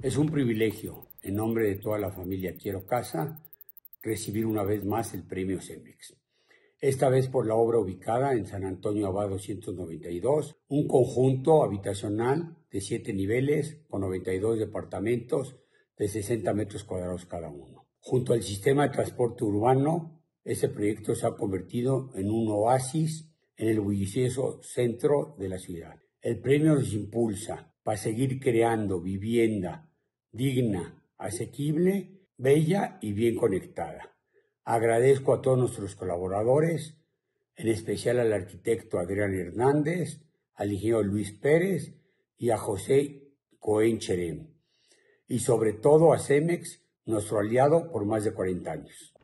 Es un privilegio, en nombre de toda la familia Quiero Casa, recibir una vez más el premio CEMEX. Esta vez por la obra ubicada en San Antonio Abad 292, un conjunto habitacional de siete niveles con 92 departamentos de 60 metros cuadrados cada uno. Junto al sistema de transporte urbano, ese proyecto se ha convertido en un oasis en el bullicioso centro de la ciudad. El premio nos impulsa para seguir creando vivienda digna, asequible, bella y bien conectada. Agradezco a todos nuestros colaboradores, en especial al arquitecto Adrián Hernández, al ingeniero Luis Pérez y a José Cohen Cherén, y sobre todo a Cemex, nuestro aliado por más de 40 años.